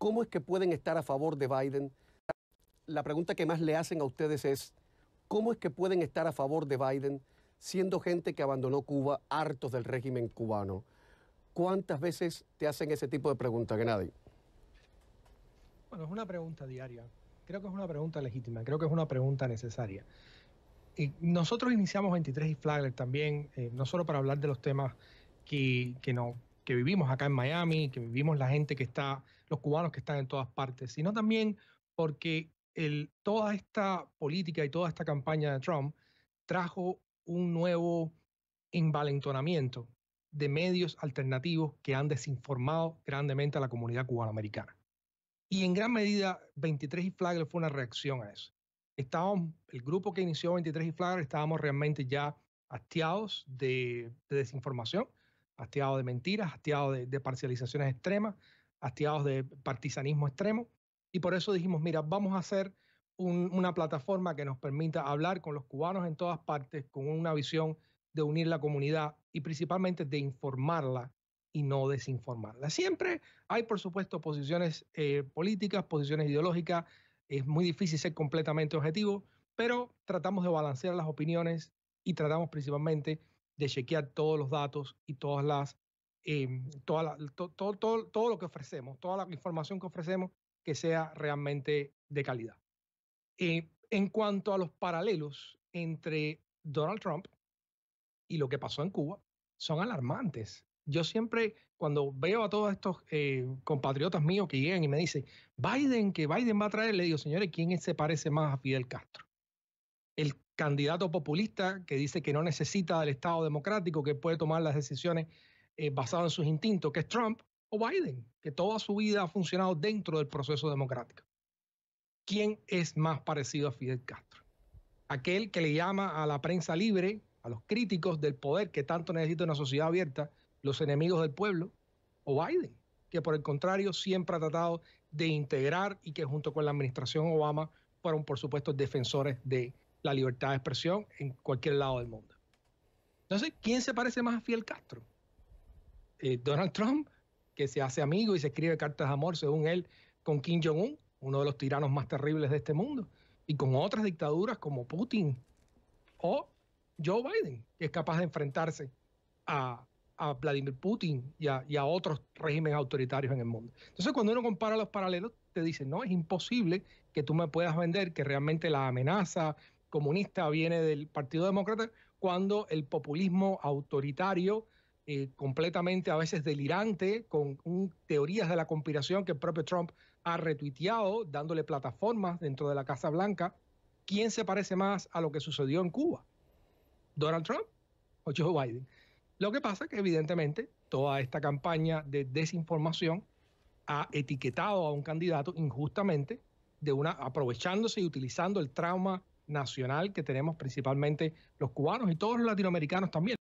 ¿Cómo es que pueden estar a favor de Biden? La pregunta que más le hacen a ustedes es, ¿cómo es que pueden estar a favor de Biden siendo gente que abandonó Cuba, hartos del régimen cubano? ¿Cuántas veces te hacen ese tipo de preguntas, Gennady? Bueno, es una pregunta diaria. Creo que es una pregunta legítima, creo que es una pregunta necesaria. Y nosotros iniciamos 23 y Flagler también, eh, no solo para hablar de los temas que, que, no, que vivimos acá en Miami, que vivimos la gente que está, los cubanos que están en todas partes, sino también porque toda esta política y toda esta campaña de Trump trajo un nuevo envalentonamiento de medios alternativos que han desinformado grandemente a la comunidad cubanoamericana. Y en gran medida, 23 y Flagler fue una reacción a eso. Estábamos, el grupo que inició 23 y Flagler estábamos realmente ya hastiados de desinformación hastiados de mentiras, hastiados de, parcializaciones extremas, hastiados de partisanismo extremo. Y por eso dijimos, mira, vamos a hacer una plataforma que nos permita hablar con los cubanos en todas partes, con una visión de unir la comunidad y principalmente de informarla y no desinformarla. Siempre hay, por supuesto, posiciones eh, políticas, posiciones ideológicas. Es muy difícil ser completamente objetivo, pero tratamos de balancear las opiniones y tratamos principalmente de chequear todos los datos y todas las, em, todo lo que ofrecemos, toda la información que ofrecemos que sea realmente de calidad. Eh, en cuanto a los paralelos entre Donald Trump y lo que pasó en Cuba, son alarmantes. Yo siempre, cuando veo a todos estos eh, compatriotas míos que llegan y me dicen, Biden, que Biden va a traer, le digo, señores, ¿quién se parece más a Fidel Castro? el candidato populista que dice que no necesita del Estado democrático, que puede tomar las decisiones eh, basadas en sus instintos, que es Trump, o Biden, que toda su vida ha funcionado dentro del proceso democrático. ¿Quién es más parecido a Fidel Castro? Aquel que le llama a la prensa libre, a los críticos del poder que tanto necesita una sociedad abierta, los enemigos del pueblo, o Biden, que por el contrario siempre ha tratado de integrar y que junto con la administración Obama fueron, por supuesto, defensores de la libertad de expresión en cualquier lado del mundo. Entonces, ¿quién se parece más a Fidel Castro? Eh, Donald Trump, que se hace amigo y se escribe cartas de amor, según él, con Kim Jong-un, uno de los tiranos más terribles de este mundo, y con otras dictaduras como Putin o Joe Biden, que es capaz de enfrentarse a, Vladimir Putin y a, otros regímenes autoritarios en el mundo. Entonces, cuando uno compara los paralelos, te dice, no, es imposible que tú me puedas vender que realmente la amenaza comunista viene del Partido Demócrata, cuando el populismo autoritario, eh, completamente a veces delirante, con teorías de la conspiración que el propio Trump ha retuiteado, dándole plataformas dentro de la Casa Blanca, ¿quién se parece más a lo que sucedió en Cuba? ¿Donald Trump o Joe Biden? Lo que pasa es que evidentemente toda esta campaña de desinformación ha etiquetado a un candidato injustamente, de una, aprovechándose y utilizando el trauma nacional que tenemos principalmente los cubanos y todos los latinoamericanos también.